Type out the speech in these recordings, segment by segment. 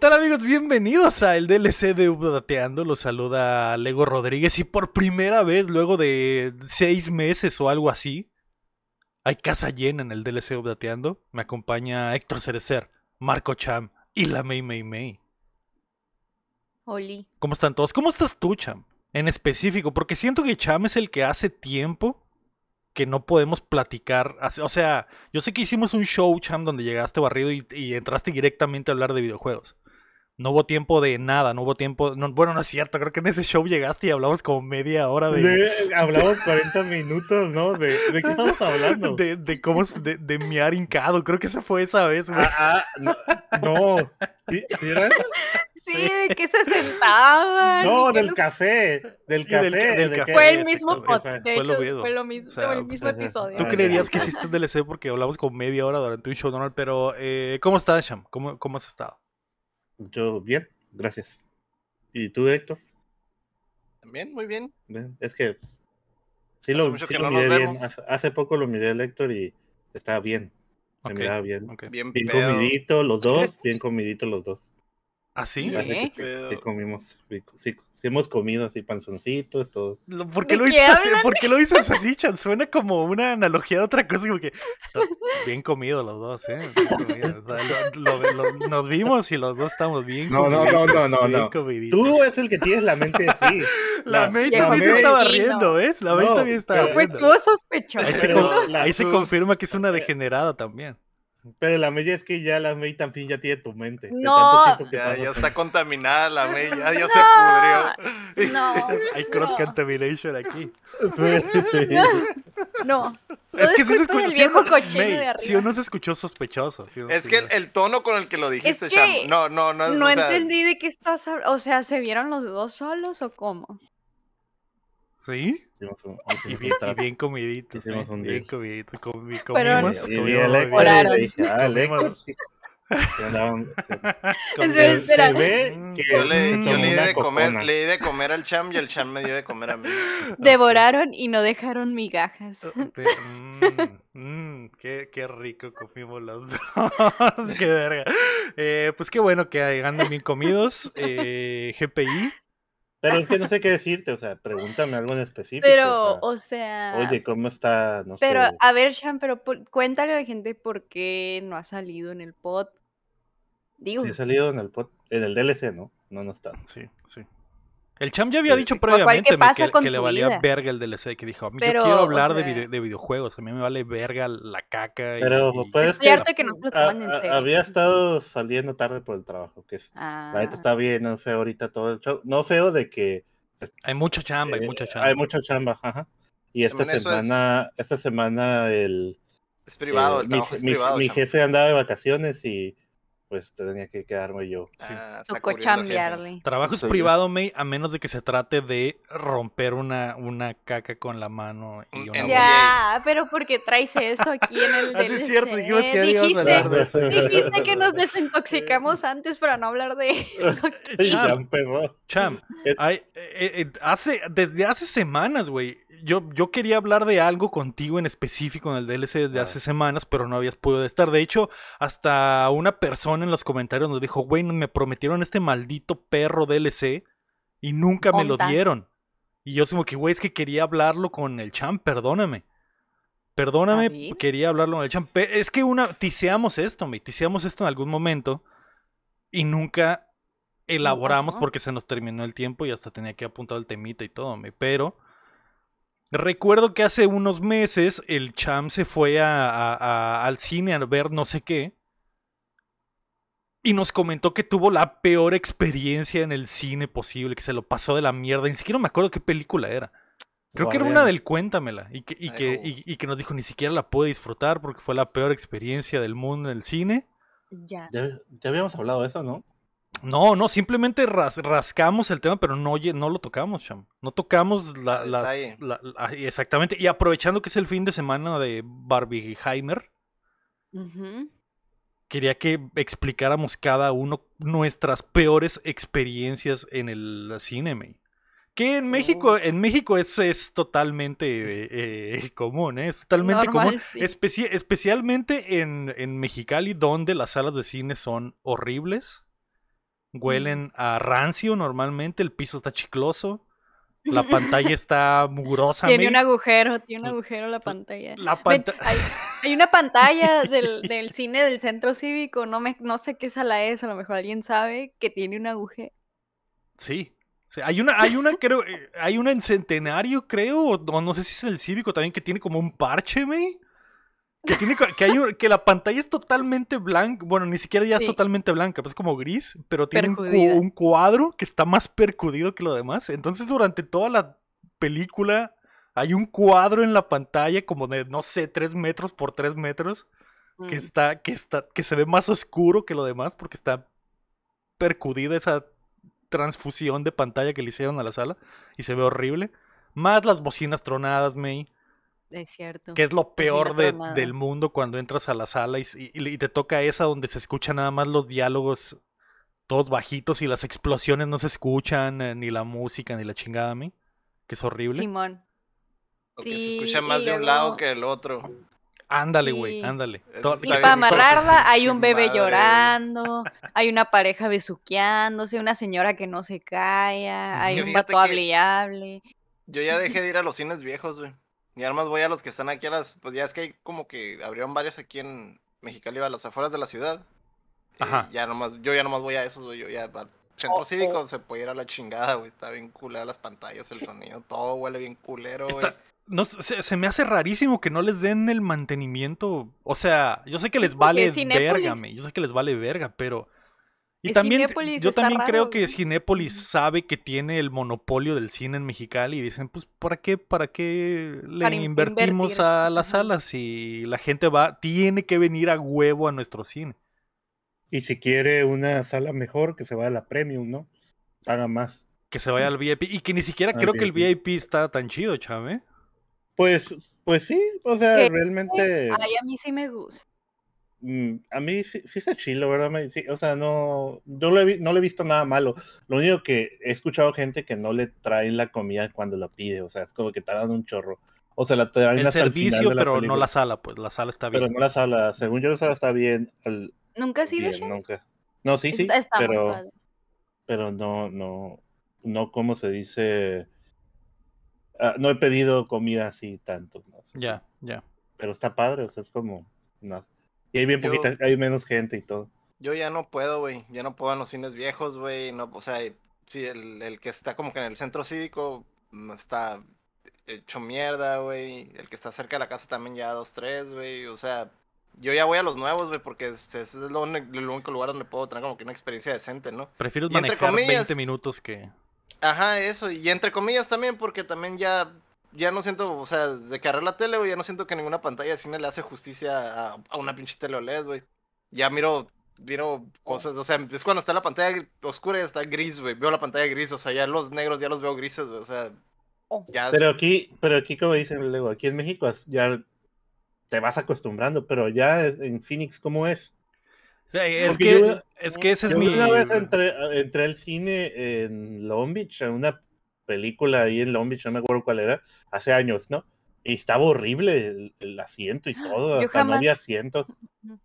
tal amigos? Bienvenidos al DLC de Updateando. Los saluda Lego Rodríguez y por primera vez luego de seis meses o algo así. Hay casa llena en el DLC Updateando. Me acompaña Héctor Cerecer, Marco Cham y la May May May ¿Cómo están todos? ¿Cómo estás tú, Cham? En específico, porque siento que Cham es el que hace tiempo que no podemos platicar. O sea, yo sé que hicimos un show, Cham, donde llegaste barrido y entraste directamente a hablar de videojuegos. No hubo tiempo de nada, no hubo tiempo. bueno, no es cierto, creo que en ese show llegaste y hablamos como media hora de. hablamos 40 minutos, ¿no? ¿De, qué estamos hablando? De, cómo. De, de miar hincado, creo que esa fue esa vez, güey. Ah, ah no. ¿Sí, Sí, de que se sentaban. No, del café. Del café. Del, café. Fue el mismo podcast. Fue, fue lo mismo, fue el mismo pues, episodio. Tú ah, creerías que hiciste el DLC porque hablamos como media hora durante un show normal, pero eh, ¿cómo estás, Sham? ¿Cómo, ¿Cómo has estado? Yo bien, gracias. ¿Y tú, Héctor? También, muy bien. Es que sí lo, miré bien. Hace, poco lo miré Héctor y estaba bien. Se miraba Bien, bien comidito los dos, bien comidito los dos. Así, ¿Ah, sí? comimos, sí, sí, hemos comido así panzoncitos, todo. ¿Por qué, lo dices así, ¿Por qué lo dices así, Chan? Suena como una analogía de otra cosa, como que ah, bien comido los dos, ¿eh? nos vimos y los dos estamos bien No, comidos, no, no, no, no. Tú es el que tienes la mente así. La, mente May también estaba riendo, ¿ves? La mente también estaba pues riendo. Pues tú sospechoso. ahí se confirma que es una degenerada también. Pero la mella es que ya la Mey también ya tiene tu mente. No, ya, está contaminada la Mey, ya, se pudrió. No. Hay cross contamination aquí. No. Es que se escuchó. si, uno, se escuchó sospechoso. es que el, tono con el que lo dijiste, No, no, no. Es, no entendí de qué estás hablando. O sea, ¿se vieron los dos solos o cómo? ¿Sí? Hicimos un, hicimos bien, comiditos, bien comidito. Hicimos sí, un Bien comidito. Comi, comimos, Pero, comimos, y vi el Héctor le dije, ah, el Se, ve mm. que yo le, di de comer, de comer al cham y el cham me dio de comer a mí. Devoraron y no dejaron migajas. Oh, mm, mm, qué, qué, rico comimos los dos. qué verga. Eh, pues qué bueno que hayan bien comidos. Eh, GPI, pero es que no sé qué decirte, o sea, pregúntame algo en específico. Pero, o sea. oye, ¿cómo está? No pero, a ver, Sean, pero cuéntale a la gente por qué no ha salido en el pod. Digo. Sí, ha salido en el pod, en el DLC, ¿no? No, no está. Sí, sí. El Cham ya había dicho pues, previamente que, le valía verga el DLC, que dijo, a mí quiero hablar de, videojuegos, a mí me vale verga la caca. pero puedes que, en había estado saliendo tarde por el trabajo, que ah. está bien, no feo ahorita todo el show, no feo de que... Hay mucha chamba, hay eh, mucha chamba. Hay mucha chamba, ajá. Y esta semana, esta semana el... Es privado, eh, el, el privado, mi jefe andaba de vacaciones y pues tenía que quedarme yo. Ah, Trabajo es privado, May, a menos de que se trate de romper una, una caca con la mano. Y una ya, pero porque traes eso aquí en el Así es cierto, dijimos que dijiste, a hablar de Dijiste que nos desintoxicamos antes para no hablar de eso. Cham, Cham eh, eh, eh, hace, desde hace semanas, güey, yo, yo quería hablar de algo contigo en específico en el DLC desde ah. hace semanas, pero no habías podido estar. De hecho, hasta una persona en los comentarios nos dijo, güey, me prometieron este maldito perro DLC y nunca me lo dieron. Y yo como que, güey, es que quería hablarlo con el champ, perdóname. Perdóname, ¿Ah, quería hablarlo con el champ. Es que una, tiseamos esto, me tiseamos esto en algún momento y nunca elaboramos porque se nos terminó el tiempo y hasta tenía que apuntar el temita y todo, me pero... Recuerdo que hace unos meses el Cham se fue a, al cine a ver no sé qué. Y nos comentó que tuvo la peor experiencia en el cine posible, que se lo pasó de la mierda. Ni siquiera me acuerdo qué película era. Creo que era una del Cuéntamela. Y que, y, que, y, que nos dijo, ni siquiera la pude disfrutar porque fue la peor experiencia del mundo en el cine. Ya. Ya, habíamos hablado de eso, ¿no? No, no, simplemente rascamos el tema, pero no, no lo tocamos, Cham. No tocamos la, las... exactamente. Y aprovechando que es el fin de semana de Barbieheimer. Uh quería que explicáramos cada uno nuestras peores experiencias en el cine, Que en oh. México, en México es, totalmente común, es totalmente eh, eh, común. ¿eh? especialmente en, en, Mexicali, donde las salas de cine son horribles. Huelen mm. a rancio normalmente, el piso está chicloso. La pantalla está mugrosa. Tiene un agujero, tiene un agujero la pantalla. La hay, una pantalla del, del, cine del centro cívico, no, me, no sé qué sala es, a lo mejor alguien sabe que tiene un agujero. Sí, hay una, hay una, creo, eh, hay una en centenario, creo, o no, sé si es el cívico también, que tiene como un parche, güey. Que, que la pantalla es totalmente blanca, bueno, ni siquiera ya es totalmente blanca, pues es como gris, pero tiene un, cuadro que está más percudido que lo demás. Entonces durante toda la película hay un cuadro en la pantalla como de, no sé, 3 metros por 3 metros, que, mm. está, que, está, que se ve más oscuro que lo demás porque está percudida esa transfusión de pantalla que le hicieron a la sala y se ve horrible. Más las bocinas tronadas, May. Es cierto. Que es lo pues peor de, del mundo cuando entras a la sala y, te toca esa donde se escucha nada más los diálogos todos bajitos y las explosiones no se escuchan, eh, ni la música, ni la chingada a mí. Que es horrible. Simón. se escucha más de un lado que del otro. Ándale, güey, ándale. Y para amarrarla hay un bebé llorando, hay una pareja besuqueándose, una señora que no se calla, hay un vato hable Yo ya dejé de ir a los cines viejos, güey. Y nomás voy a los que están aquí a las. Pues ya es que hay como que abrieron varios aquí en Mexicali, a las afueras de la ciudad. Eh, Ajá. ya nomás, yo ya nomás voy a esos, Yo ya al centro oh, cívico oh. se puede ir a la chingada, güey. Está bien culera las pantallas, el sonido, todo huele bien culero, güey. Está... No, se, se, me hace rarísimo que no les den el mantenimiento. O sea, yo sé que les vale verga, me. Yo sé que les vale verga, pero y también yo también creo que Cinépolis sabe que tiene el monopolio del cine en Mexicali y dicen, pues ¿para qué para qué le invertimos a las salas si la gente va tiene que venir a huevo a nuestro cine? Y si quiere una sala mejor, que se vaya a la Premium, ¿no? Haga más. Que se vaya al VIP y que ni siquiera creo que el VIP está tan chido, chame. Pues pues sí, o sea, realmente a mí sí me gusta. Mm, a mí sí, está chido, ¿verdad? Sí, o sea, no, yo no le he visto nada malo. Lo único que he escuchado gente que no le traen la comida cuando la pide, o sea, es como que tardan un chorro. O sea, la traen hasta el final pero no la sala, pues la sala está bien. Pero no la sala, según yo la sala está bien. ¿Nunca he sido Nunca. No, sí, sí, está, pero, pero no, no, no, como se dice, ah, no he pedido comida así tanto. ya, ya. Pero está padre, o sea, es como... Y hay bien hay menos gente y todo. Yo ya no puedo, güey. Ya no puedo en los cines viejos, güey. No, o sea, sí, el, que está como que en el centro cívico mm, está hecho mierda, güey. El que está cerca de la casa también ya dos, tres, güey. O sea, yo ya voy a los nuevos, güey, porque ese es el único lugar donde puedo tener como que una experiencia decente, ¿no? Prefiero manejar entre comillas, 20 minutos que... Ajá, eso. Y entre comillas también, porque también ya ya no siento, o sea, de que la tele, güey, ya no siento que ninguna pantalla de cine le hace justicia a, una pinche tele e güey. Ya miro, miro cosas, o sea, es cuando está la pantalla oscura y está gris, güey. Veo la pantalla gris, o sea, ya los negros ya los veo grises, güey, o sea. Oh. Ya pero aquí, pero aquí como dicen luego, aquí en México ya te vas acostumbrando, pero ya en Phoenix, ¿cómo es? es, que, es que ese es mi. Una vez entré, al cine en Long Beach, en una película ahí en Long Beach, no me acuerdo cuál era, hace años, ¿no? Y estaba horrible el, asiento y todo, hasta no había asientos.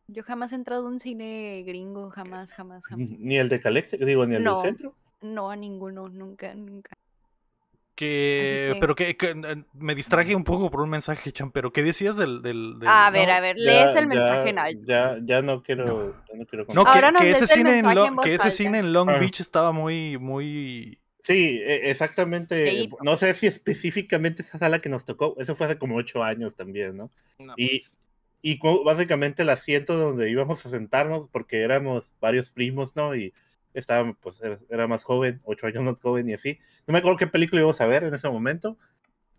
Yo jamás he entrado a un cine gringo, jamás, jamás, Ni el de Calex, digo, ni el del centro. No, a ninguno, nunca, nunca. Que, pero que, eh, me distraje un poco por un mensaje, Chan, pero ¿qué decías del... del, A ver, a ver, lees el mensaje ya, en ya, ya, no quiero... No, no quiero no, que, ese, cine que ese cine en Long ah. Beach estaba muy, muy Sí, e, exactamente. Em, no sé si específicamente esa sala que nos tocó, eso fue hace como ocho años también, ¿no? y, pues. y básicamente el asiento donde íbamos a sentarnos, porque éramos varios primos, ¿no? Y estaba, pues era más joven, ocho años más joven y así. No me acuerdo qué película íbamos a ver en ese momento.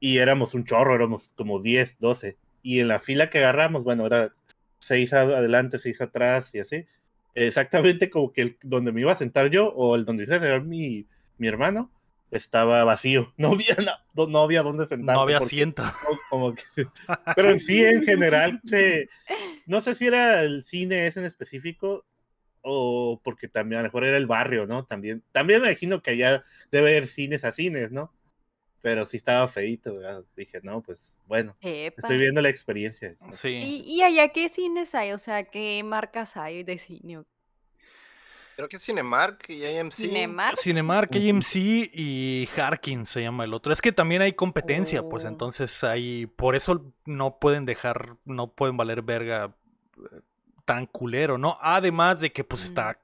Y éramos un chorro, éramos como diez, doce, Y en la fila que agarramos, bueno, era seis adelante, seis atrás y así. Exactamente como que el, donde me iba a sentar yo o el donde se era mi mi hermano, estaba vacío. No había, no, había dónde sentarse. No había asiento. pero en sí, en general, no sé si era el cine ese en específico o porque también a lo mejor era el barrio, ¿no? También, también me imagino que allá debe haber cines a cines, ¿no? Pero sí estaba feito, dije, no, pues bueno, estoy viendo la experiencia. Sí. ¿Y, ¿Y, allá qué cines hay? O sea, ¿qué marcas hay de cine? Creo que Cinemark y AMC. Cinemark. Cinemark, AMC y Harkin se llama el otro. Es que también hay competencia, pues oh. entonces hay. Por eso no pueden dejar, no pueden valer verga eh, tan culero, ¿no? Además de que pues está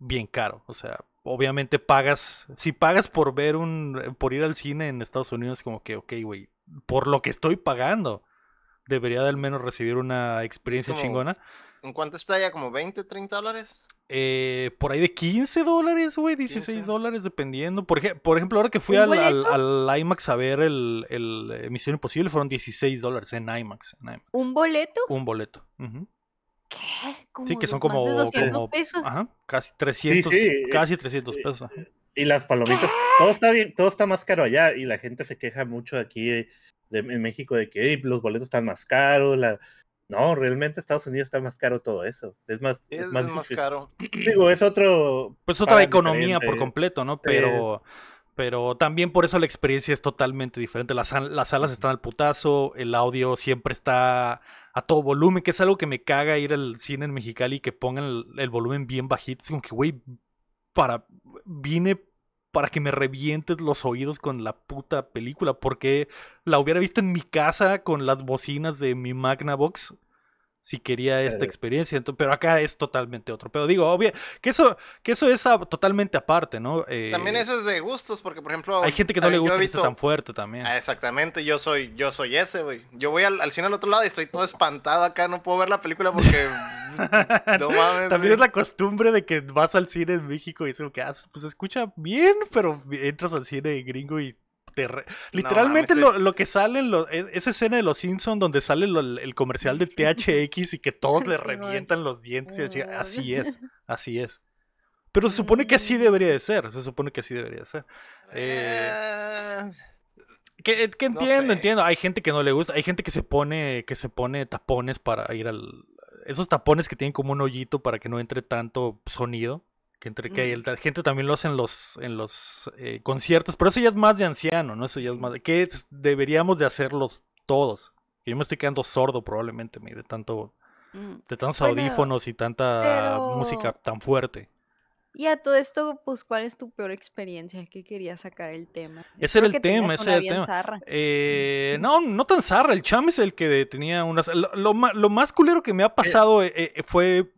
bien caro. O sea, obviamente pagas. Si pagas por ver un. Eh, por ir al cine en Estados Unidos, como que, ok, güey. Por lo que estoy pagando. Debería al menos recibir una experiencia chingona. ¿En cuánto está ya? ¿Como 20, 30 dólares? Eh, por ahí de 15 dólares, güey, 16 dólares, dependiendo. Por, ejemplo, ahora que fui al, IMAX a ver el, el, eh, Misión Imposible, fueron 16 dólares en IMAX, ¿Un boleto? Un boleto. ¿Qué? Sí, que son como, de 200 pesos? Ajá, casi 300, casi 300 eh, pesos. Y las palomitas, todo está bien, todo está más caro allá y la gente se queja mucho aquí eh, de, en México de que los boletos están más caros, la, no, realmente Estados Unidos está más caro todo eso. Es más, es, más, caro. Digo, es otro. Pues otra economía por completo, ¿no? Pero. Pero también por eso la experiencia es totalmente diferente. Las, las salas están al putazo, el audio siempre está a todo volumen, que es algo que me caga ir al cine en Mexicali y que pongan el, volumen bien bajito. Es como que, güey, para. Vine para que me revientes los oídos con la puta película, porque la hubiera visto en mi casa con las bocinas de mi Magnavox si quería esta eh. experiencia. pero acá es totalmente otro. Pero digo, obvio, que eso, que eso es totalmente aparte, ¿no? también eh, eso es de gustos, porque por ejemplo. Hay gente que no le gusta tan fuerte también. Ah, exactamente, yo soy, yo soy ese, güey. Yo voy al, cine al otro lado y estoy todo espantado acá, no puedo ver la película porque. no mames. También es la costumbre de que vas al cine en México y es lo que, haces, ah, pues escucha bien, pero entras al cine gringo y Literalmente eh. lo, que sale, e, esa escena de Los Simpsons donde sale el comercial de THX y que todos le revientan los dientes. Ah. Así es, así es. Pero se supone que así mm. debería de ser, se supone que así debería de ser. Eh, que, ah, entiendo, entiendo. Hay gente que no le gusta, hay gente que se pone, que se pone tapones para ir al. Esos tapones que tienen como un hoyito para que no entre tanto sonido que entre que hay gente también lo hace en los en los eh, conciertos, pero eso ya es más de anciano, ¿no? Eso ya es más de que deberíamos de hacerlos todos. Yo me estoy quedando sordo probablemente de tanto mm, de tantos audífonos y tanta música tan fuerte. Y a todo esto, pues, ¿cuál es tu peor experiencia? ¿Qué quería sacar el tema? ese era el tema, ese era el tema. Eh, no, no tan zarra. El Cham es el que tenía unas. Lo, más culero que me ha eh, pasado fue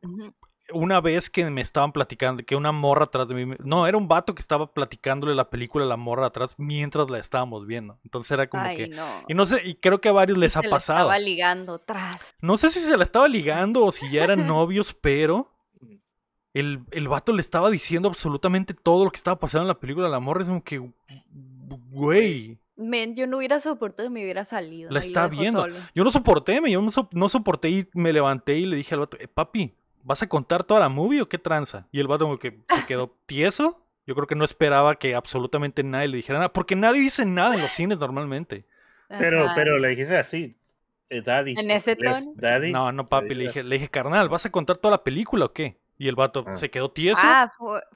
una vez que me estaban platicando, que una morra atrás de mí, no, era un vato que estaba platicándole la película a la morra atrás mientras la estábamos viendo. Entonces era como que... Y no sé, y creo que a varios les ha pasado. La estaba ligando atrás. No sé si se la estaba ligando o si ya eran novios, pero... El, el vato le estaba diciendo absolutamente todo lo que estaba pasando en la película a la morra. Es como que, güey, Men, yo no hubiera soportado me hubiera salido. La estaba viendo. Yo no soporté, me, yo no, soporté y me levanté y le dije al vato, eh, papi, ¿vas a contar toda la movie o qué tranza? Y el vato que se quedó tieso. Yo creo que no esperaba que absolutamente nadie le dijera nada, porque nadie dice nada en los cines normalmente. Pero, pero le dijiste así, eh, daddy. ¿En ese tono? no, no, papi, dije, le dije, carnal, ¿vas a contar toda la película o qué? Y el vato ah. se quedó tieso. Ah,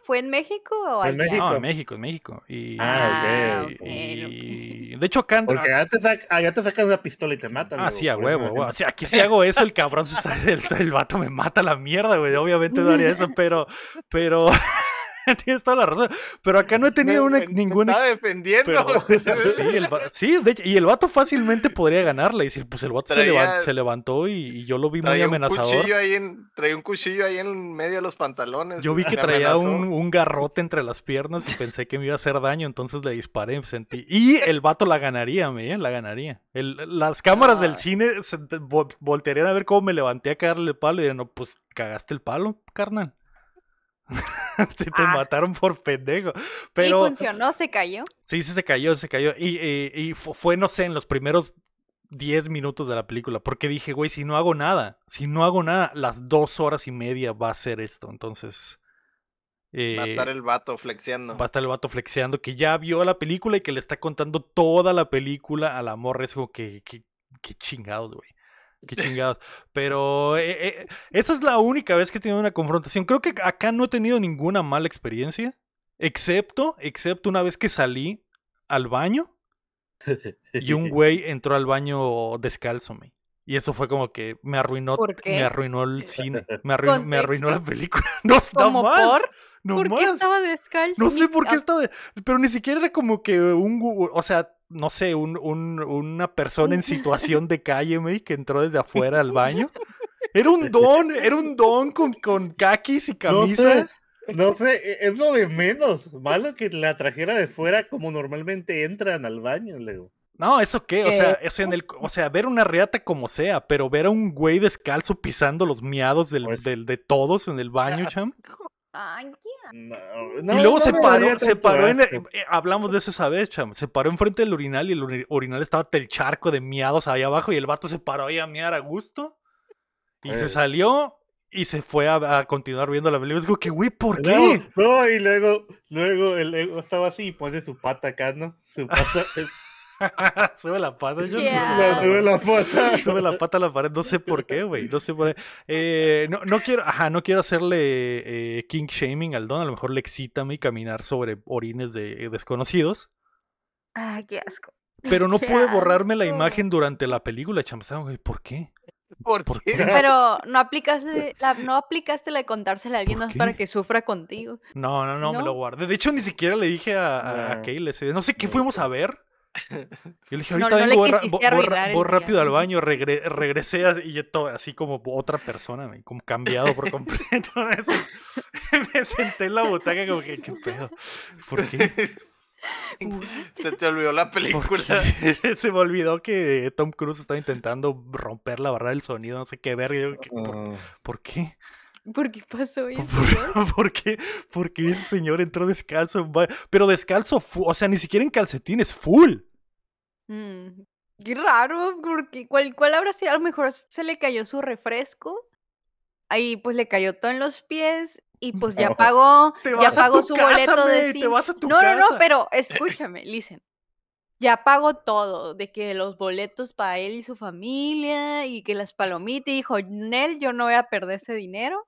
¿fue, en México o ¿Fue en México? en México, en México. ah, ah de hecho, acá... Porque allá te, sacas una pistola y te matan. Ah, a huevo, O sea, aquí si hago eso, el cabrón se sale, el, el, vato me mata la mierda, güey. Obviamente no haría eso, pero... pero... Tienes toda la razón. Pero acá no he tenido ninguna. Me defendiendo. sí, de hecho, y el vato fácilmente podría ganarla. Y si pues el vato se, levantó, y, yo lo vi muy amenazador. Un ahí en, traía un cuchillo ahí en medio de los pantalones. Yo vi que traía un, garrote entre las piernas y pensé que me iba a hacer daño. Entonces le disparé. Sentí. Y el vato la ganaría, me, eh, la ganaría. las cámaras del ah. cine voltearían a ver cómo me levanté a cagarle el palo. Y dirán, no, pues cagaste el palo, carnal. te, ah. mataron por pendejo. Pero, funcionó, se cayó. Sí, sí, se cayó, se cayó. Y, fue, no sé, en los primeros 10 minutos de la película, porque dije, güey, si no hago nada, si no hago nada, las dos horas y media va a ser esto. Entonces... va a estar eh, el vato flexeando. Va a estar el vato flexeando, que ya vio la película y que le está contando toda la película Al amor, Es como que, que, que chingados, güey qué chingados. Pero eh, eh, esa es la única vez que he tenido una confrontación. Creo que acá no he tenido ninguna mala experiencia. Excepto, excepto una vez que salí al baño y un güey entró al baño descalzo, me. Y eso fue como que me arruinó, me arruinó el cine, me arruinó, la película. No, está más. Por? ¿Por qué estaba descalzo? No sé por qué estaba, pero ni siquiera era como que un, o sea, no sé, un, un, una persona en situación de calle, ¿me? que entró desde afuera al baño. Era un don, era un don con, con caquis y camisas No sé. E, es lo de menos. Malo que la trajera de fuera como normalmente entran al baño, No, eso qué, o sea, eh, en el, o sea, ver una reata como sea, pero ver a un güey descalzo pisando los miados del, pues de todos en el baño, cham y luego se, paró, se paró, en, eh, hablamos de eso esa vez, se paró enfrente del urinal y el urinal estaba el charco de miados ahí abajo y el vato se paró ahí a miar a gusto y se eh. salió y se fue a, continuar viendo la película. Digo que, güey, ¿por qué? y luego, luego el ego estaba así y pone su pata acá, ¿no? Su pata, sube la pata, yo sube la pata. la pata a la pared, no sé por qué, güey. No eh, no, quiero, ajá, no quiero hacerle eh, king shaming al don. A lo mejor le excita a mí caminar sobre orines de eh, desconocidos. Ay, qué asco. Pero no pude borrarme la imagen durante la película, chamsán, ¿Por qué? Pero no aplicaste la, no aplicaste la de contársela a alguien más para que sufra contigo. No, no, no, me lo guardé. De hecho, ni siquiera le dije a, a, no sé qué fuimos a pues. ver. Yo le dije, ahorita vengo, voy, rápido al baño, regresé y todo, así como otra persona, como cambiado por completo. me senté en la butaca como que, ¿qué pedo? ¿Por qué? Se te olvidó la película. Se me olvidó que Tom Cruise estaba intentando romper la barra del sonido, no sé qué ver ah. ¿por, qué? ¿Por qué pasó eso? ¿Por, qué, ¿Por, qué, ese señor entró descalzo? Pero descalzo, o sea, ni siquiera en calcetines, full. Mm, qué raro, porque ¿cuál, cuál habrá sido? A lo mejor se le cayó su refresco. Ahí pues le cayó todo en los pies y pues ya pagó, ya pagó su boleto de No, no, no, pero escúchame, listen. Ya pagó todo, de que los boletos para él y su familia y que las palomitas y dijo, "Nel, yo no voy a perder ese dinero."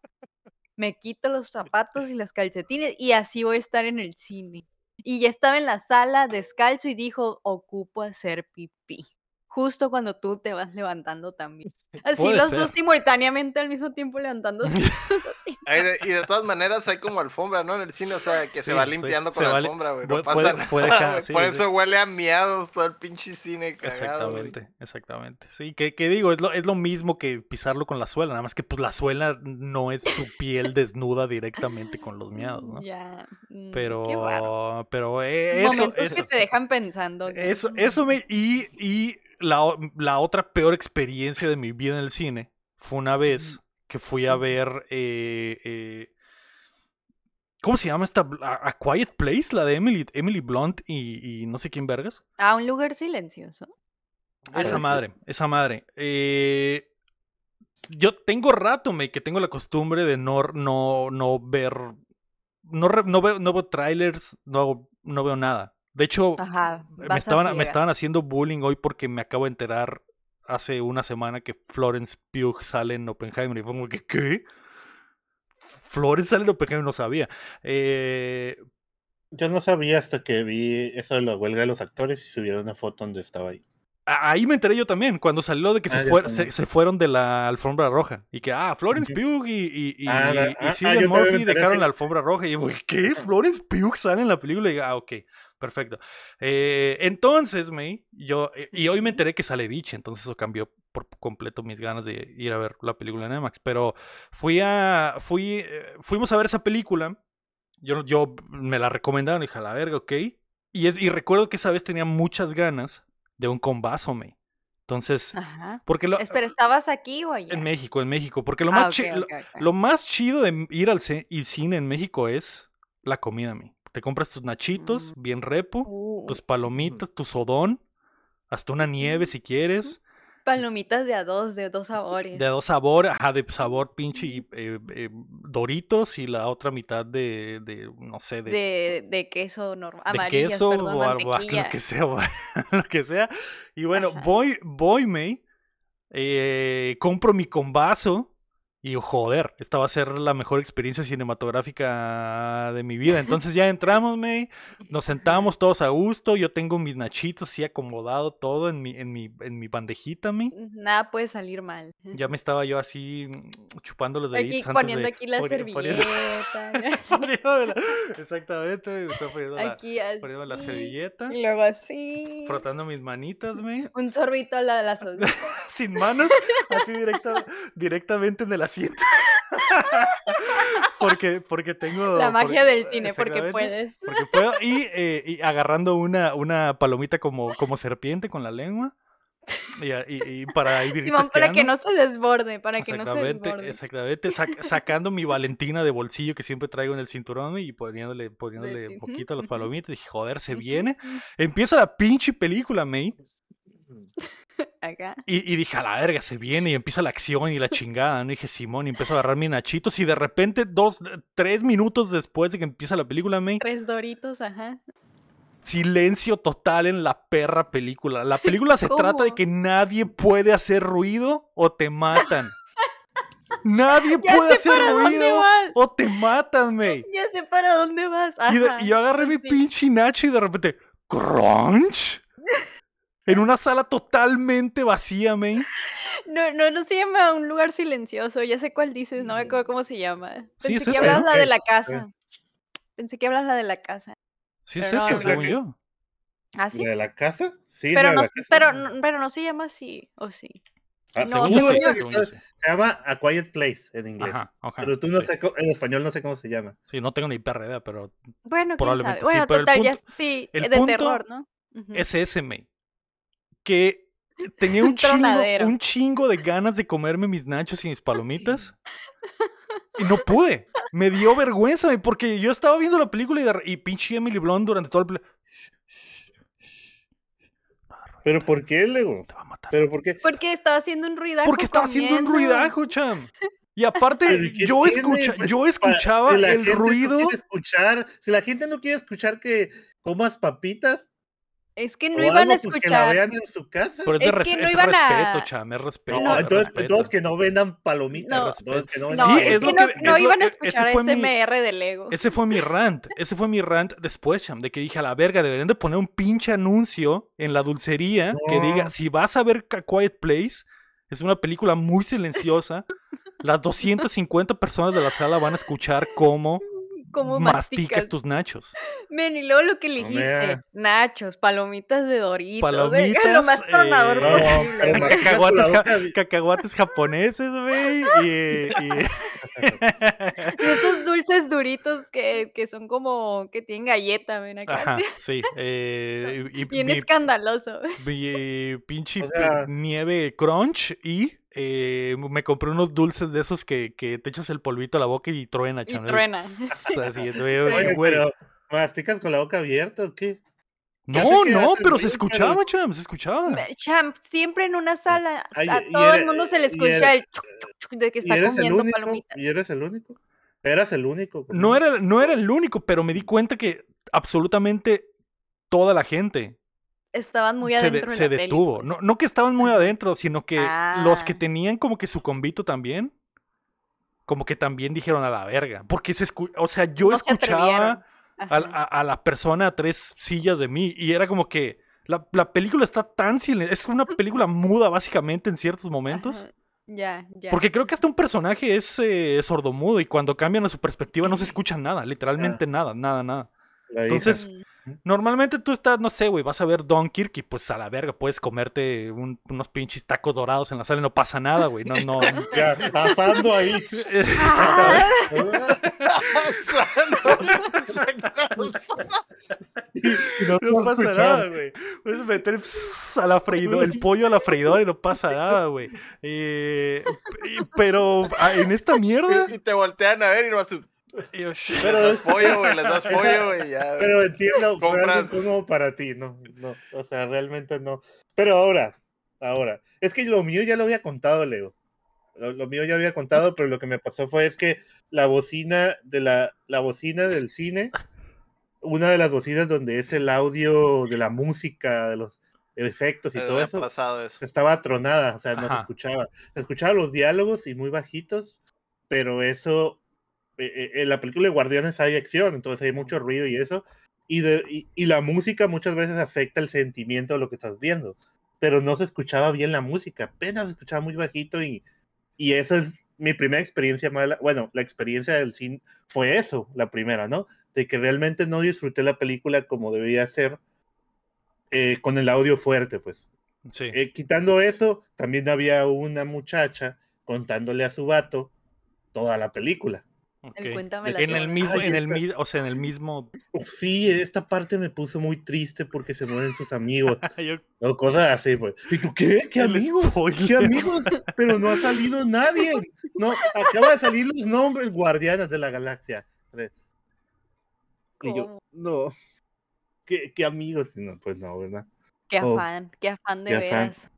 Me quito los zapatos y las calcetines y así voy a estar en el cine y ya estaba en la sala descalzo y dijo, ocupo hacer pipí justo cuando tú te vas levantando también. Así los dos simultáneamente al mismo tiempo levantándose. y de todas maneras hay como alfombra, ¿no? En el cine, o sea, que se va limpiando con la alfombra, güey. Por eso huele a miados todo el pinche cine cagado. Exactamente, exactamente. Sí, que, digo, es lo, mismo que pisarlo con la suela, nada más que pues la suela no es tu piel desnuda directamente con los miados, mm, ¿no? Ya. Mm, pero, Qué pero eh, eso, Momentos que te dejan pensando. Eso, mm. eso me, y, y la, otra peor experiencia de mi vida en el cine fue una vez que fui a ver. Eh, eh, ¿Cómo se llama esta? A, Quiet Place, la de Emily, Emily Blunt y, no sé quién vergas. A un lugar silencioso. Esa madre, esa madre. Eh, yo tengo rato, me que tengo la costumbre de no, no, no ver. No, veo, trailers, no veo nada. De hecho, me, estaban, haciendo bullying hoy porque me acabo de enterar hace una semana que Florence Pugh sale en Oppenheimer. Y fue como que, ¿qué? Florence sale en Oppenheimer, no sabía. Eh, yo no sabía hasta que vi eso de la huelga de los actores y subieron una foto donde estaba ahí. Ahí me enteré yo también, cuando salió de que se, ah, fueron de la alfombra roja. Y que, ah, Florence Pugh y, y, ah, ah, Murphy dejaron la alfombra roja. Y yo, ¿qué? ¿Florence Pugh sale en la película? Y ah, ok. Perfecto. Eh, entonces, May, yo, eh, y hoy me enteré que sale Beach, entonces eso cambió por completo mis ganas de ir a ver la película en Nemax, pero fui a, fui, eh, fuimos a ver esa película, yo, yo me la recomendaron, dije, a la verga, ok, y, es, y recuerdo que esa vez tenía muchas ganas de un combazo, May. Entonces, porque lo, Espera, ¿estabas aquí o allá? En México, en México, porque lo, ah, más, Lo, más chido de ir al cine en México es la comida, May. Te compras tus nachitos, mm. bien repo, uh, tus uh. palomitas, tu sodón, hasta una nieve si quieres. Palomitas de a dos, de dos sabores. De a dos sabores, ajá, de sabor pinche eh, eh, doritos y la otra mitad de, no sé, de... queso normal. De queso o algo, lo que sea, lo que sea. Y bueno, voy, voy, me eh, compro mi combazo y joder, esta va a ser la mejor experiencia cinematográfica de mi vida. Entonces ya entramos, May, nos sentamos todos a gusto, yo tengo mis nachitos así acomodado todo en mi, en mi, en mi bandejita, May. Nada puede salir mal. Ya me estaba yo así chupando los deditos. Aquí, poniendo aquí la servilleta. exactamente, me aquí así, poniendo la servilleta. Y luego así. Frotando mis manitas, May. Un sorbito a la, la Sin manos, así directo directamente en el asiento porque, porque tengo. La magia del cine, porque puedes. Porque puedo. Eh, y, agarrando una, una palomita como, como serpiente con la lengua. Y, para ir para que no se desborde, para que no se desborde. Exactamente, sacando mi Valentina de bolsillo que siempre traigo en el cinturón y poniéndole, poniéndole un poquito a los palomitas. Dije, joder, se viene. Empieza la pinche película, May. Mm. Y, dije, a la verga, se viene y empieza la acción y la chingada, ¿no? dije, Simón, y empiezo a agarrar mi nachitos y de repente, dos, tres minutos después de que empieza la película, me... Tres doritos, ajá. Silencio total en la perra película. La película se trata de que nadie puede hacer ruido o te matan. Nadie puede hacer ruido o te matan, me. Ya sé para dónde vas. y, yo agarré mi pinche nacho y de repente, crunch en una sala totalmente vacía, men. No, no, no se llama un lugar silencioso, ya sé cuál dices, no me acuerdo cómo se llama. Pensé que hablas la de la casa. Pensé que hablas la de la casa. Sí, es esa, no, yo. ¿Ah, sí? ¿La de la casa? Sí, pero, no, pero, pero, no se llama así, o sí. se llama A Quiet Place en inglés. pero tú no sabes en español no sé cómo se llama. Sí, no tengo ni perra idea, pero. Bueno, probablemente Bueno, sí, total, ya sí, el de terror, ¿no? Uh que tenía un chingo, un chingo de ganas de comerme mis nachos y mis palomitas. Y no pude. Me dio vergüenza porque yo estaba viendo la película y, pinche Emily Blunt durante todo el... ¿Pero por qué, Lego? Te va a matar. ¿Pero por qué? Porque estaba haciendo un ruidajo. Porque estaba haciendo un ruidajo, cham. Y aparte, yo, pues, escuchaba el ruido. si la gente no quiere escuchar que comas papitas, es que no iban a escuchar. Pues que la vean en su casa. es, que no iban a... respeto, Cham, es respeto. No, entonces, pues, todos que no vendan palomitas. No, que no, es, que, no, iban a e, escuchar ese MR del de Lego. Ese fue mi rant. Ese fue mi rant después, Cham, de que dije a la verga, deberían de poner un pinche anuncio en la dulcería que diga, si vas a ver Quiet Place, es una película muy silenciosa. las 250 personas de la sala van a escuchar cómo cómo masticas, tus nachos. Men, y luego lo que elegiste, ah, nachos, palomitas de Doritos, ¿eh? palomitas, lo más tronador eh, posible. No, cacahuates, japoneses, güey, y, esos dulces duritos que, que, son como, que tienen galleta, ven acá. Ajá, sí. Eh, Bien escandaloso. Y, pinche nieve crunch y eh, me compré unos dulces de esos que, que, te echas el polvito a la boca y truena, Y Sí, truena. ¿masticas con la boca abierta o qué? No, no, pero se escuchaba, chams se escuchaba. Cham, siempre en una sala, a todo el mundo se le escucha el chuc, chuc, de que está comiendo palomitas. ¿Y eres el único? Eras el único. No era, no era el único, pero me di cuenta que absolutamente toda la gente estaban muy adentro. Se, detuvo. Pues. no, que estaban muy adentro, sino que los que ah. tenían como que su convito también, como que también dijeron a la verga. Porque se escu o sea, yo escuchaba a, la persona a tres sillas de mí y era como que la, película está tan silenciosa. Es una película muda, básicamente, en ciertos momentos. Ya, ya. Porque creo que hasta un personaje es eh, sordomudo y cuando cambian a su perspectiva no se escucha nada, literalmente ah. nada, nada, nada. Entonces, Normalmente tú estás, no sé, güey, vas a ver Kirk y pues a la verga puedes comerte unos pinches tacos dorados en la sala y no pasa nada, güey. No, no. Ya, asando ahí. no, no pasa nada, güey. Puedes meter el pollo a la freidora y no pasa nada, güey. Eh, pero ah, en esta mierda. Y te voltean a ver y no vas a pero pollo, güey, les pollo, Pero entiendo, fue para ti, no, no, o sea, realmente no. Pero ahora, ahora, es que lo mío ya lo había contado, Leo. Lo, mío ya había contado, pero lo que me pasó fue es que la bocina de la, la bocina del cine, una de las bocinas donde es el audio de la música, de los efectos y todo eso, estaba tronada, o sea, no se escuchaba. Se escuchaban los diálogos y muy bajitos, pero eso eh, eh, en la película de Guardianes hay acción, entonces hay mucho ruido y eso. Y, y, la música muchas veces afecta el sentimiento de lo que estás viendo. Pero no se escuchaba bien la música, apenas se escuchaba muy bajito y, esa es mi primera experiencia mala. Bueno, la experiencia del cine fue eso, la primera, ¿no? De que realmente no disfruté la película como debía ser eh, con el audio fuerte, pues. Sí. quitando eso, también había una muchacha contándole a su vato toda la película. En el mismo, o sea, en el mismo. Sí, esta parte me puso muy triste porque se mueren sus amigos. O cosas así, pues. ¿Y tú qué? ¿Qué amigos? ¿Qué amigos? Pero no ha salido nadie. No, acaba de salir los nombres guardianas de la galaxia. Y yo, no. ¿Qué, qué amigos? pues no, ¿verdad? Qué oh, afán, qué afán de veras.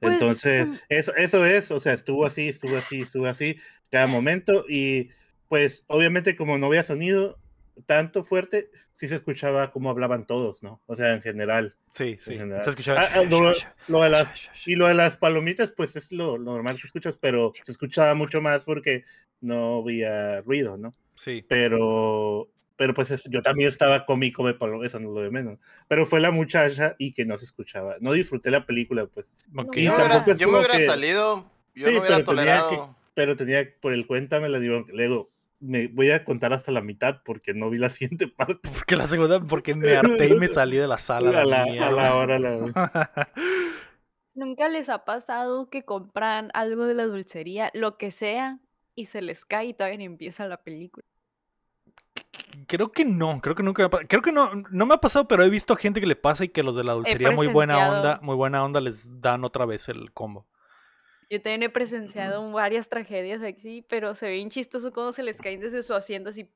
Pues, Entonces, mm, eso, eso es, o sea, estuvo así, estuvo así, estuvo así, cada ah. momento. Y pues, obviamente, como no había sonido tanto fuerte, sí se escuchaba cómo hablaban todos, ¿no? O sea, en general. Sí, sí. Se escuchaba. Ah, ah, lo, de las, y lo de las palomitas, pues es lo, normal que escuchas, pero se escuchaba mucho más porque no había ruido, ¿no? Sí. Pero pero pues yo también estaba con mi palo, eso no lo de menos. Pero fue la muchacha y que no se escuchaba. No disfruté la película, pues. Yo, me hubiera, salido, pero Tenía pero tenía, por el cuenta me la digo, le digo, me voy a contar hasta la mitad porque no vi la siguiente parte. Porque la segunda, porque me harté y me salí de la sala. A la, la hora, ¿Nunca les ha pasado que compran algo de la dulcería, lo que sea, y se les cae y todavía empieza la película? Creo que no, creo que nunca me ha pasado. Creo que no, no me ha pasado, pero he visto gente que le pasa y que los de la dulcería muy buena onda, muy buena onda les dan otra vez el combo. Yo también he presenciado varias tragedias aquí, pero se ve bien chistoso cuando se les caen desde su hacienda así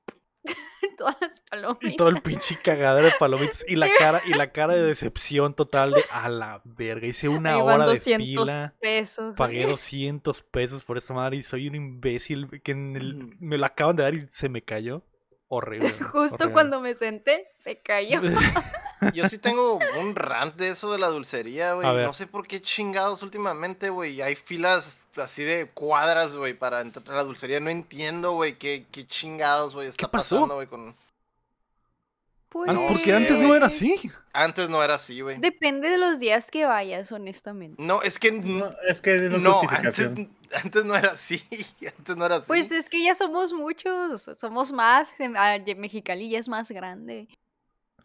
todas las palomitas. Y todo el pinche cagadero de palomitas y la cara y la cara de decepción total de a la verga, hice una hora de fila. Pesos, pagué 200 pesos por esta madre y soy un imbécil que me lo acaban de dar y se me cayó horrible. Justo cuando me senté, se cayó. Yo sí tengo un rant de eso de la dulcería, güey. No sé por qué chingados últimamente, güey. Hay filas así de cuadras, güey, para entrar a la dulcería. No entiendo, güey, qué, qué, chingados, güey, está pasando, güey, con... Pues. porque antes no era así. Antes no era así, güey. Depende de los días que vayas, honestamente. No, es que no, es que no, antes, no era así. Antes no era así. Pues es que ya somos muchos, somos más. Ah, Mexicali ya es más grande.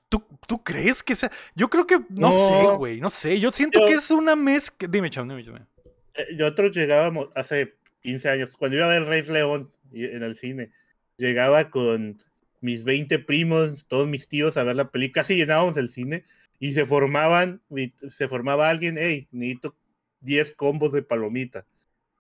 ¿Tú, ¿Tú crees que sea? Yo creo que. No, sé, güey. No sé. Yo siento que es una mezcla. Dime, chao, dime, eh, Yo llegábamos hace 15 años, cuando iba a ver Rey León en el cine, llegaba con mis 20 primos, todos mis tíos a ver la película, casi llenábamos el cine y se formaban, se formaba alguien, hey, necesito 10 combos de palomitas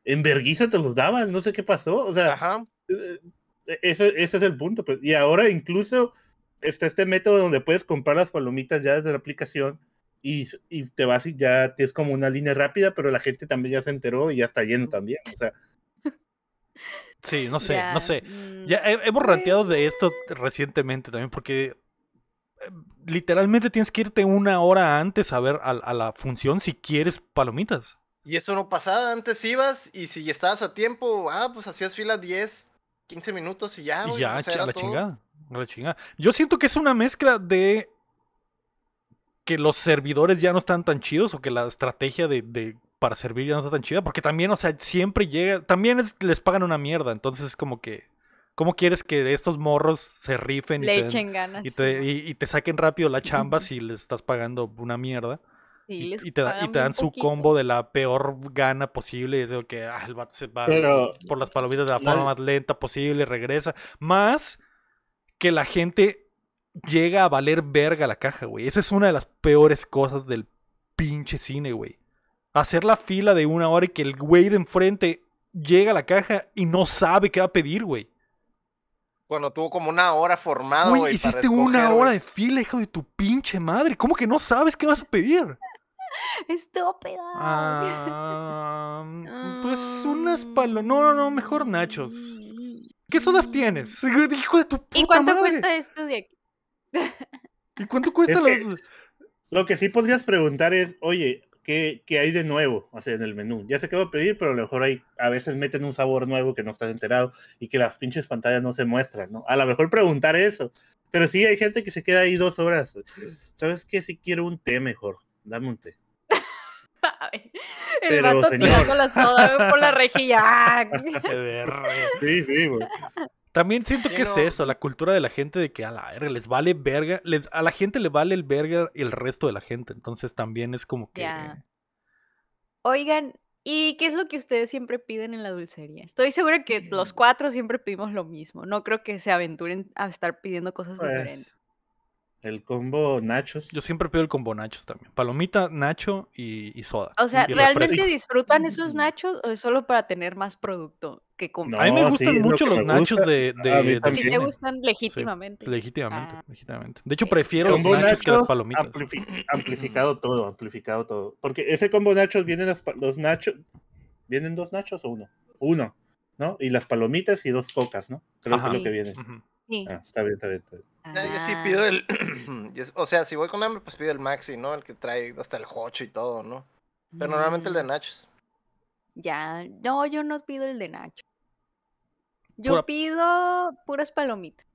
En vergüenza te los daban, no sé qué pasó, o sea, Ajá. Eh, eh, ese, es el punto. Pues, y ahora incluso está este método donde puedes comprar las palomitas ya desde la aplicación y, y te vas y ya tienes como una línea rápida, pero la gente también ya se enteró y ya está lleno también, o sea. Sí, no sé, no sé. Mm, ya hemos ranteado de esto recientemente también, porque eh, literalmente tienes que irte una hora antes a ver a, la función si quieres palomitas. Y eso no pasaba, antes ibas y si estabas a tiempo, ah, pues hacías fila 10, 15 minutos y ya. y ya, la chingada, la chingada. Yo siento que es una mezcla de que los servidores ya no están tan chidos o que la estrategia de para servir ya no está tan chida. Porque también, o sea, siempre llega. También les pagan una mierda. Entonces, es como que. ¿Cómo quieres que estos morros se rifen y te, Y te, saquen rápido la chamba si les estás pagando una mierda? y, te, dan su combo de la peor gana posible. Y que ah, el vato se va por las palomitas de la forma más lenta posible, regresa. Más que la gente llega a valer verga la caja, güey. Esa es una de las peores cosas del pinche cine, güey hacer la fila de una hora y que el güey de enfrente llega a la caja y no sabe qué va a pedir, güey. Cuando tuvo como una hora formado, güey. Hiciste una hora de fila, hijo de tu pinche madre. ¿Cómo que no sabes qué vas a pedir? Estúpido. Ah, pues unas palos No, no, no, mejor nachos. ¿Qué sodas tienes? Hijo de tu puta ¿Y cuánto cuesta esto de aquí? ¿Y cuánto cuesta Lo que sí podrías preguntar es, oye, que hay de nuevo en el menú? Ya se quedó a pedir, pero a lo mejor hay, a veces meten un sabor nuevo que no estás enterado y que las pinches pantallas no se muestran, ¿no? A lo mejor preguntar eso. Pero sí hay gente que se queda ahí dos horas. ¿Sabes qué? Si quiero un té mejor, dame un té. el rato señor... la soda por la rejilla. sí, sí, también siento que es eso, la cultura de la gente de que a la R les vale verga, les, a la gente le vale el verga el resto de la gente, entonces también es como que... Oigan, ¿y qué es lo que ustedes siempre piden en la dulcería? Estoy segura que los mm. cuatro siempre pedimos lo mismo, no creo que se aventuren a estar pidiendo cosas pues, diferentes. El combo nachos. Yo siempre pido el combo nachos también. Palomita, nacho y, soda. O sea, ¿realmente disfrutan esos mm. nachos o es solo para tener más producto que comer? a mí me gustan mucho los nachos de... de, de te gustan legítimamente. legítimamente, ah. legítimamente. De hecho, prefiero los nachos, que las palomitas. amplificado todo, amplificado todo. Porque ese combo nachos vienen los nachos... ¿Vienen dos nachos o uno? Uno, ¿no? Y las palomitas y dos cocas, ¿no? Creo que es lo que viene. Ah, está bien, está bien. Yo sí pido el. o sea, si voy con hambre, pues pido el maxi, ¿no? El que trae hasta el jocho y todo, ¿no? Pero normalmente el de mm. nachos. Ya. No, yo no pido el de Nacho. Yo pido puras palomitas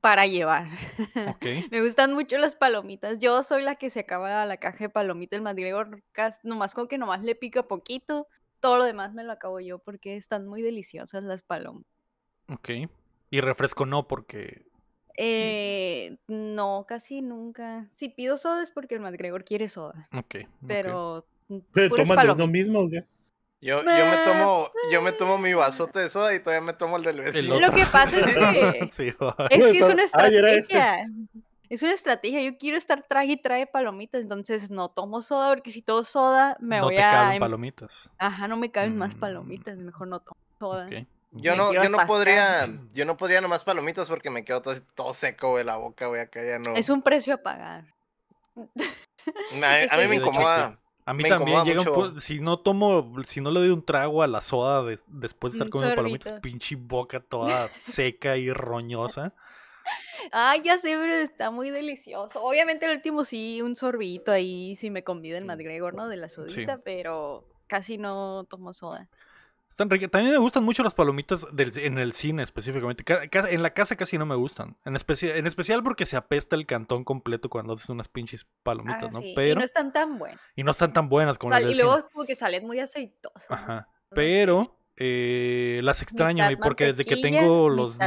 para llevar. me gustan mucho las palomitas. Yo soy la que se acaba la caja de palomitas. El madrigor, nomás con que nomás le pica poquito. Todo lo demás me lo acabo yo porque están muy deliciosas las palomas. Ok. Y refresco no, porque. Eh, no, casi nunca. Si pido soda es porque el McGregor quiere soda. Ok. Pero. ¿Toma lo mismo, mismos, Yo, yo, me tomo, yo me tomo mi vasote de soda y todavía me tomo el del vecino. Lo que pasa es que, es, que es una este. estrategia. Es una estrategia. Yo quiero estar traje y trae palomitas, entonces no tomo soda porque si tomo soda me voy a. No caben em palomitas. Ajá, no me caben más mm, palomitas, mejor no tomo soda. Yo no, yo no podría, yo no podría nomás palomitas porque me quedo todo, seco de la boca, güey, acá ya no. Es un precio a pagar. a mí me incomoda. A mí también llega si no tomo, si no le doy un trago a la soda después de estar mm, comiendo palomitas, pinche boca toda seca y roñosa. Ay, ya sé, pero está muy delicioso. Obviamente el último sí, un sorbito ahí, si sí me convida el McGregor, mm. ¿no? De la sodita, pero casi no tomo soda. También me gustan mucho las palomitas en el cine específicamente. En la casa casi no me gustan. En, especial, porque se apesta el cantón completo cuando haces unas pinches palomitas, ah, ¿no? Pero, y no están tan buenas. Y no están tan buenas como las Y luego que salen muy aceitosas. Ajá. Pero eh, las extraño y porque desde que tengo los,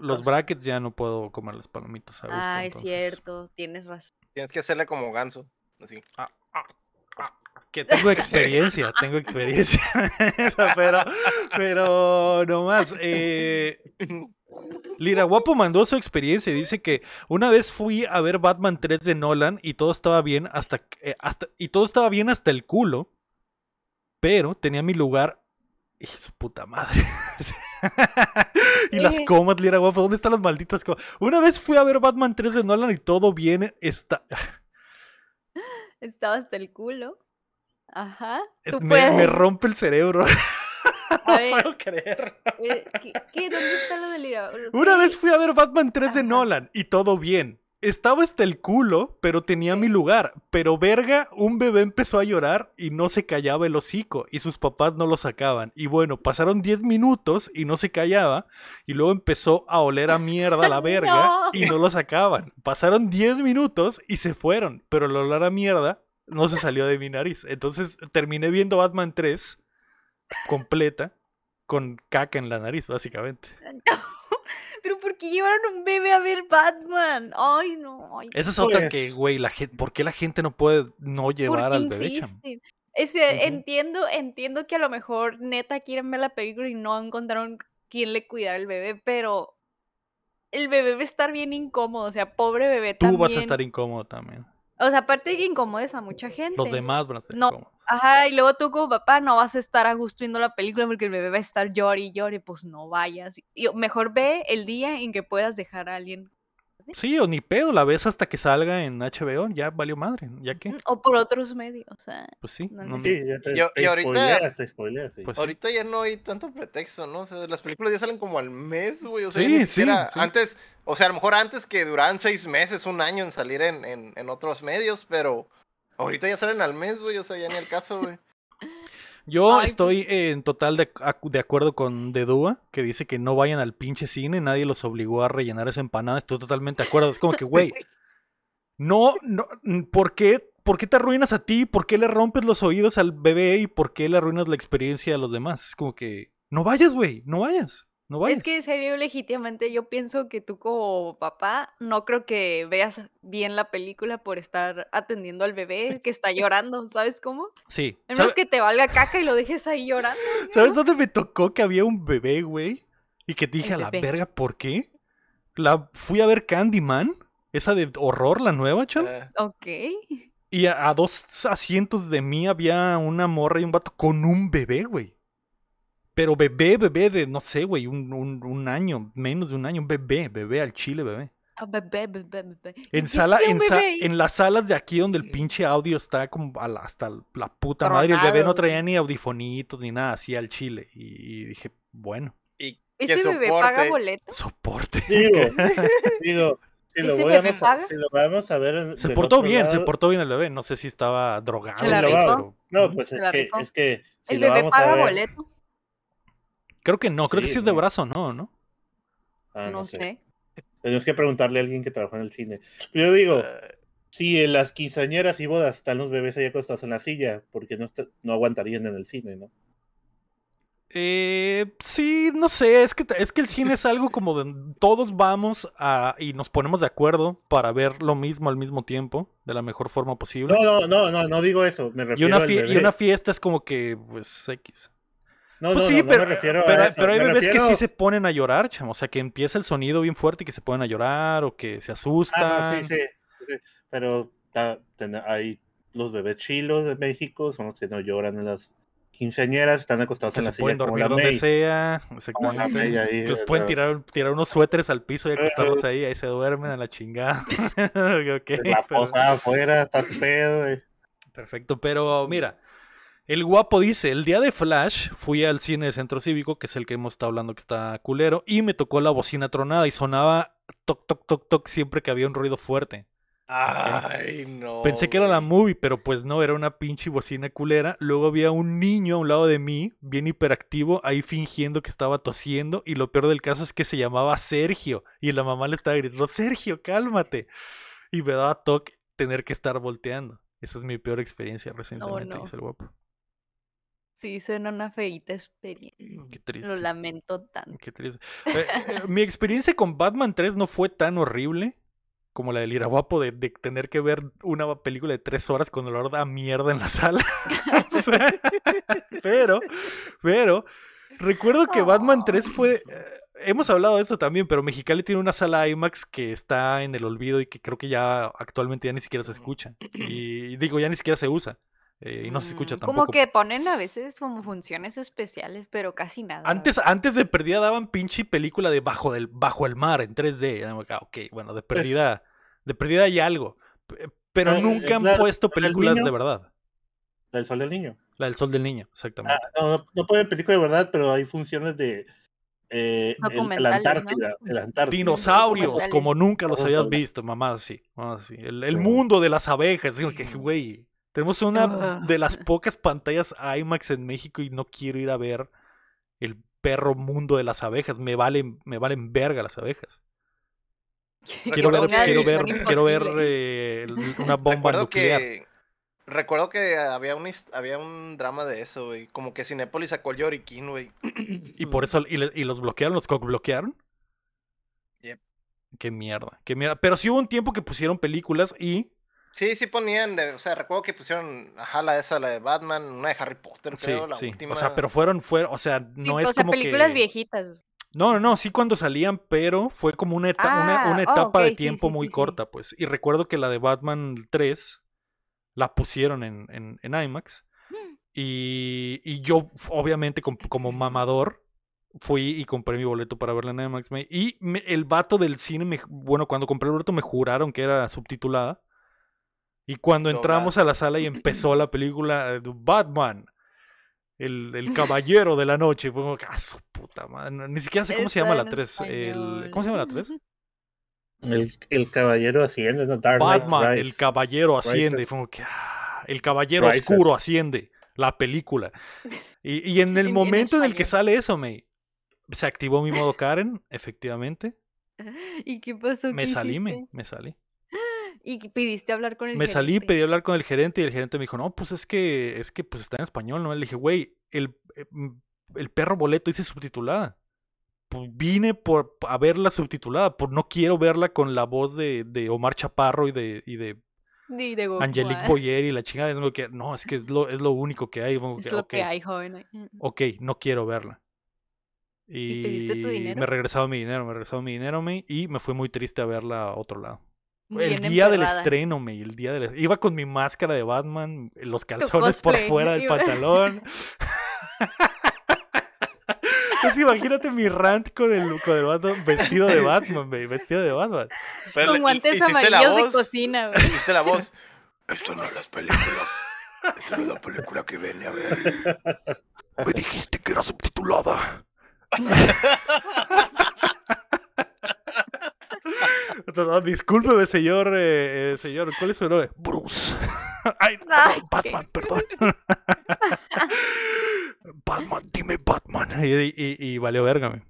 los, brackets ya no puedo comer las palomitas. A gusto, ah, es cierto. Tienes razón. Tienes que hacerle como ganso. Así. Ah, ah que tengo experiencia, tengo experiencia. pero, pero nomás. Eh, Lira Guapo mandó su experiencia y dice que una vez fui a ver Batman 3 de Nolan y todo estaba bien hasta, eh, hasta y todo estaba bien hasta el culo, pero tenía mi lugar y su puta madre. y las eh. comas, Lira Guapo, ¿dónde están las malditas comas? Una vez fui a ver Batman 3 de Nolan y todo bien está estaba hasta el culo. Ajá. me, rompe el cerebro. no puedo creer. Eh, ¿Qué, dónde está lo Una vez fui a ver Batman 3 de Nolan y todo bien. Estaba hasta el culo, pero tenía mi lugar. Pero verga, un bebé empezó a llorar y no se callaba el hocico y sus papás no lo sacaban. Y bueno, pasaron 10 minutos y no se callaba y luego empezó a oler a mierda la verga y no lo sacaban. Pasaron 10 minutos y se fueron, pero el oler a mierda no se salió de mi nariz. Entonces terminé viendo Batman 3 completa con caca en la nariz, básicamente. pero ¿por qué llevaron un bebé a ver Batman? Ay, no. Ay, Esa es otra que, pues güey, la gente, ¿por qué la gente no puede no llevar al bebé? Eh, entiendo, entiendo que a lo mejor neta quieren ver la película y no encontraron quién le cuidara al bebé, pero el bebé va a estar bien incómodo, o sea, pobre bebé Tú vas a estar incómodo también. O sea, aparte que incomodes a mucha gente. Los demás van no. Ajá, y luego tú como papá no vas a estar a gusto viendo la película porque el bebé va a estar llori, y pues no vayas. Y mejor ve el día en que puedas dejar a alguien Sí, o ni pedo, la vez hasta que salga en HBO, ya valió madre, ya que. O por otros medios, o Pues sí. Ya Yo, ahorita, ahorita ya no hay tanto pretexto, ¿no? las películas ya salen como al mes, güey. O sea, ni siquiera antes, o sea, a lo mejor antes que duran seis meses, un año en salir en, en, en otros medios, pero ahorita ya salen al mes, güey. O sea, ya ni el caso, güey. Yo pues estoy en total de, de, acuerdo con Dedua, que dice que no vayan al pinche cine, nadie los obligó a rellenar esa empanada. Estoy totalmente de acuerdo. Es como que, güey, no, no, ¿por qué, ¿por qué te arruinas a ti? ¿Por qué le rompes los oídos al bebé y por qué le arruinas la experiencia a los demás? Es como que, no vayas, güey, no vayas. Es que serio, legítimamente, yo pienso que tú como papá no creo que veas bien la película por estar atendiendo al bebé que está llorando, ¿sabes cómo? Sí. A menos que te valga caca y lo dejes ahí llorando. ¿Sabes dónde me tocó que había un bebé, güey? Y que te dije a la verga, ¿por qué? La fui a ver Candyman, esa de horror, la nueva, chaval. Ah. Ok. Y a dos asientos de mí había una morra y un vato con un bebé, güey. Pero bebé, bebé de, no sé, güey, un, un, año, menos de un año, un bebé, bebé al chile, bebé. Ah, bebé, bebé, bebé. En, sala, en, en, las salas de aquí donde el mm. pinche audio está como hasta la puta madre, el bebé no traía ni audifonitos ni nada así al chile. Y, dije, bueno. ¿Y ¿Ese bebé paga boleto? Soporte. Digo, digo. Si lo, vamos a, si lo vamos a ver. Se portó bien, se portó bien el bebé. No sé si estaba drogado. Pues no, pues es que, es que, el bebé paga boleto Creo que no, creo que sí es de brazo, ¿no? Ah, ¿No? no, sé. Tenemos que preguntarle a alguien que trabajó en el cine. yo digo, si en las quinceañeras y bodas están los bebés ahí acostados en la silla, porque no, no aguantarían en el cine, ¿no? Eh, sí, no sé, es que, es que el cine es algo como de todos vamos a, y nos ponemos de acuerdo para ver lo mismo al mismo tiempo, de la mejor forma posible. No, no, no, no, digo eso, me refiero una, al y una fiesta es como que, pues, X. Pues no, no, sí, pero, me refiero a pero hay bebés que sí se ponen a llorar, O sea, que empieza el sonido bien fuerte y que se ponen a llorar o que se ah, asustan. Ah, sí, sí, Pero hay los bebés chilos de México, son los que no lloran en las quinceañeras, están acostados en la se Pueden dormir la donde sea, ahí, los pueden tirar, tirar unos suéteres al piso y acostados ahí, ahí se duermen a la chingada. okay, la posada afuera, pedo. Eh. Perfecto, pero mira el guapo dice, el día de Flash fui al cine de Centro Cívico, que es el que hemos estado hablando que está culero, y me tocó la bocina tronada y sonaba toc, toc, toc, toc siempre que había un ruido fuerte. Ay, no. Pensé que era la movie, pero pues no, era una pinche bocina culera. Luego había un niño a un lado de mí, bien hiperactivo, ahí fingiendo que estaba tosiendo, y lo peor del caso es que se llamaba Sergio, y la mamá le estaba gritando, Sergio, cálmate. Y me daba toc tener que estar volteando. Esa es mi peor experiencia recientemente, dice el guapo. Sí, suena una feita experiencia. Qué triste. Lo lamento tanto. Qué triste. Eh, mi experiencia con Batman 3 no fue tan horrible como la del Iraguapo de, de, tener que ver una película de tres horas con olor a mierda en la sala. pero, pero, recuerdo que Batman 3 fue... Eh, hemos hablado de esto también, pero Mexicali tiene una sala IMAX que está en el olvido y que creo que ya actualmente ya ni siquiera se escucha. Y digo, ya ni siquiera se usa. Eh, y no se escucha mm, tampoco. Como que ponen a veces como funciones especiales, pero casi nada. Antes, antes de perdida daban pinche película de bajo, del, bajo el mar en 3D. Ah, ok, bueno, de perdida, de perdida hay algo. Pero nunca han puesto películas de verdad. La del Sol del Niño. La del Sol del Niño, exactamente. Ah, no, no, ponen películas de verdad, pero hay funciones de... Eh, la Antártida, el Antártida. Dinosaurios, como nunca los habías visto, mamá, sí. El, mundo de las abejas, digo Que güey, tenemos una ah. de las pocas pantallas IMAX en México y no quiero ir a ver el perro mundo de las abejas. Me valen, me valen verga las abejas. Quiero ver, quiero eh, ver, una bomba recuerdo nuclear. Que, recuerdo que había un, había un drama de eso, güey. Como que Cinépolis sacó el Yorikino. güey. Y por eso, y, los bloquearon, los bloquearon. Qué mierda, qué mierda. Pero sí hubo un tiempo que pusieron películas y Sí, sí ponían, o sea, recuerdo que pusieron, ajá, la esa, la de Batman, una de Harry Potter, creo, sí, la sí. O sea, pero fueron, fueron o sea, no pues, es o sea, películas viejitas. No, no, no, sí cuando salían, pero fue como una, una, etapa de tiempo muy corta, pues. Y recuerdo que la de Batman 3 la pusieron en, en, IMAX. Mm. Y, y, yo, obviamente, como, mamador, fui y compré mi boleto para verla en IMAX. y el vato del cine, me, bueno, cuando compré el boleto me juraron que era subtitulada. Y cuando entramos a la sala y empezó la película Batman, el, caballero de la noche, fue como, ah, su puta madre. Ni siquiera sé cómo se llama la 3. ¿Cómo se llama la 3? El, caballero asciende. Batman, el caballero asciende. Y fue como que, ah, el caballero oscuro asciende. La película. Y, en el momento en, el que sale eso, me se activó mi modo Karen, efectivamente. ¿Y qué pasó? Me salí, me, me salí y pidiste hablar con el me gerente. Me salí, pedí hablar con el gerente y el gerente me dijo, no, pues es que, es que pues está en español, ¿no? Le dije, güey, el, eh, mm, el perro boleto dice subtitulada. Pues vine por a verla subtitulada, por pues no quiero verla con la voz de, Omar Chaparro y de, y de Angelique ah. Boyer y la chingada. que, no, es que es lo, único que hay. es lo que hay, joven. Mm, mm. Ok, no quiero verla. Y, me regresaba mi dinero, me regresaba mi dinero me, y me fui muy triste a verla a otro lado el día del estreno, me el día del iba con mi máscara de Batman, los calzones por fuera del pantalón. Pues imagínate mi rant con el, con Batman, vestido de Batman, vestido de Batman. con guantes amarillos de cocina, güey. Hiciste la voz. Esto no es la película. Esto no es la película que viene a ver. Me dijiste que era subtitulada. Discúlpeme, señor, eh, eh, señor, ¿cuál es su nombre? Bruce. Ay, Batman, perdón. Batman, dime Batman. Y, valió verga,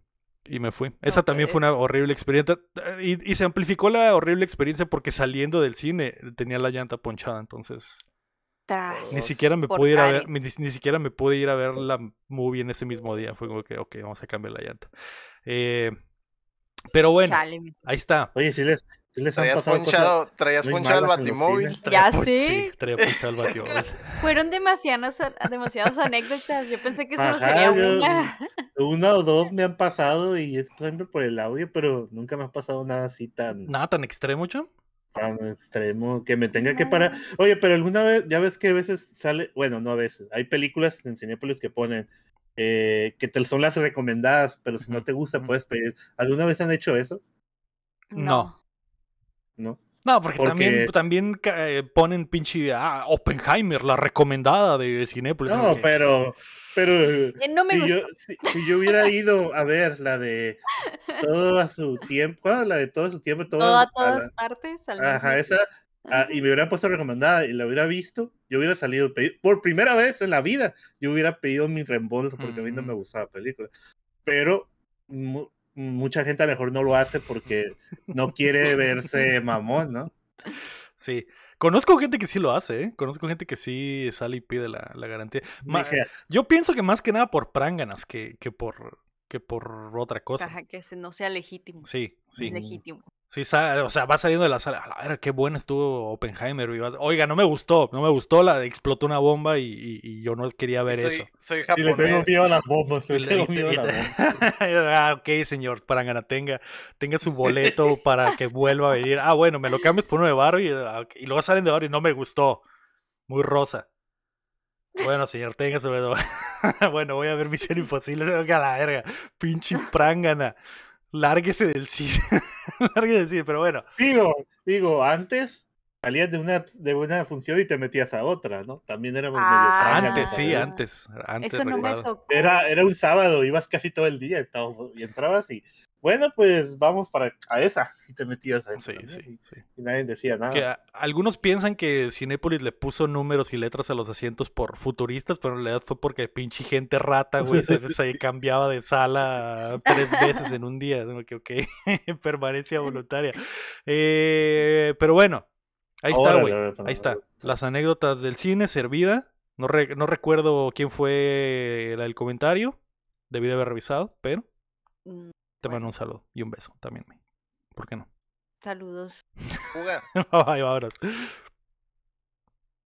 y me fui. Esa también fue una horrible experiencia. Y, se amplificó la horrible experiencia porque saliendo del cine tenía la llanta ponchada, entonces. ni siquiera me pude ir a ver, siquiera me pude ir a ver la movie en ese mismo día. Fue como que, ok, vamos a cambiar la llanta. Eh, pero bueno, ahí está. Oye, si les, han pasado traías punchado cosas traías al batimóvil. Ya sí. Fueron demasiadas, anécdotas. Yo pensé que solo sería una. una o dos me han pasado y es siempre por el audio, pero nunca me ha pasado nada así tan. Nada tan extremo, Cham tan extremo que me tenga que parar. Oye, pero alguna vez, ya ves que a veces sale, bueno, no a veces, hay películas en Cinepolis que ponen eh, que te son las recomendadas, pero si no te gusta, puedes pedir. ¿Alguna vez han hecho eso? No. No. No, porque, también, eh, ponen pinche ah, Oppenheimer, la recomendada de Cinepolis. Pues, no, pero, pero eh, si, yo, hubiera ido a ver la de todo a su tiempo, ¿cuál? la de todo a su tiempo, todas, partes. Ajá, esa Ah, y me hubieran puesto recomendada y la hubiera visto, yo hubiera salido pedido, por primera vez en la vida, yo hubiera pedido mi reembolso porque a mí no me mm. gustaba la película. Pero mucha gente a lo mejor no lo hace porque no quiere verse mamón, ¿no? Sí. Conozco gente que sí lo hace, ¿eh? Conozco gente que sí sale y pide la, la garantía. yo pienso que más que nada por pránganas que, que por que por otra cosa. Ajá, que no sea legítimo. Sí, sí. Legítimo. Sí, o sea, va saliendo de la sala. A ver, qué buena estuvo Oppenheimer. Oiga, no me gustó, no me gustó la de explotó una bomba y, yo no quería ver eso. Y le tengo miedo a las bombas, le, tengo miedo a las bombas. ah, ok, señor, para tenga, tenga su boleto para que vuelva a venir. Ah, bueno, me lo cambias por uno de barro ah, y luego salen de barro y no me gustó. Muy rosa. Bueno, señor, tenga su boleto bueno, voy a ver Misión Imposible. A la verga. Pinche prangana. Lárguese del cine. Lárguese del cine, pero bueno. Digo, digo, antes salías de una, de una función y te metías a otra, ¿no? También éramos medio ah, Antes, sí, antes. antes Eso no me Era, era un sábado, ibas casi todo el día y entrabas y bueno, pues vamos para a esa. Y te metías a Sí, sí, Y nadie decía nada. algunos piensan que Cinepolis le puso números y letras a los asientos por futuristas, pero en realidad fue porque pinche gente rata, güey, se, cambiaba de sala tres veces en un día. ¿no? Que, ok, permanencia voluntaria. Eh, pero bueno, ahí está, güey. Ahí está. Las anécdotas del cine servida. No, recuerdo quién fue la del comentario. Debí de haber revisado, pero. Mm. Te mando un saludo y un beso también, ¿Por qué no? Saludos. Juga. Bye, abrazo.